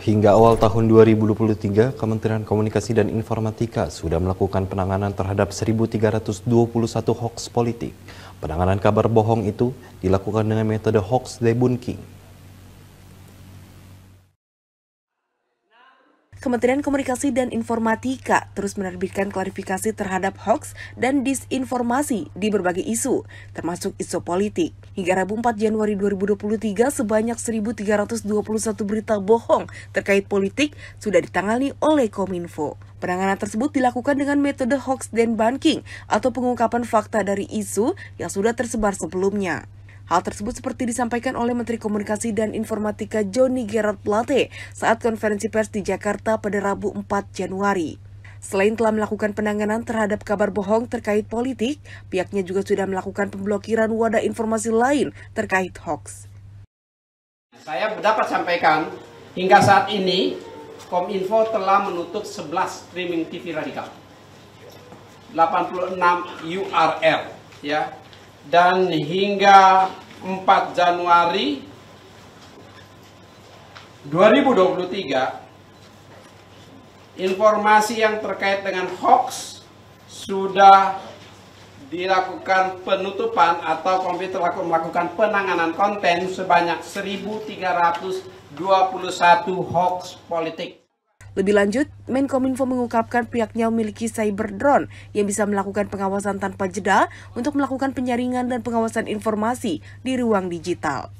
Hingga awal tahun 2023, Kementerian Komunikasi dan Informatika sudah melakukan penanganan terhadap 1.321 hoax politik. Penanganan kabar bohong itu dilakukan dengan metode hoax debunking Kementerian Komunikasi dan Informatika terus menerbitkan klarifikasi terhadap hoax dan disinformasi di berbagai isu, termasuk isu politik. Hingga Rabu 4 Januari 2023, sebanyak 1.321 berita bohong terkait politik sudah ditangani oleh Kominfo. Penanganan tersebut dilakukan dengan metode hoax dan banking atau pengungkapan fakta dari isu yang sudah tersebar sebelumnya. Hal tersebut seperti disampaikan oleh Menteri Komunikasi dan Informatika Joni Gerard Plate saat konferensi pers di Jakarta pada Rabu 4 Januari. Selain telah melakukan penanganan terhadap kabar bohong terkait politik, pihaknya juga sudah melakukan pemblokiran wadah informasi lain terkait hoax. Saya dapat sampaikan hingga saat ini Kominfo telah menutup 11 streaming TV radikal. 86 URL ya. Dan hingga 4 Januari 2023 informasi yang terkait dengan hoax sudah dilakukan penutupan atau komputer laku melakukan penanganan konten sebanyak 1321 hoax politik. Lebih lanjut, Menkominfo mengungkapkan pihaknya memiliki cyber drone yang bisa melakukan pengawasan tanpa jeda untuk melakukan penyaringan dan pengawasan informasi di ruang digital.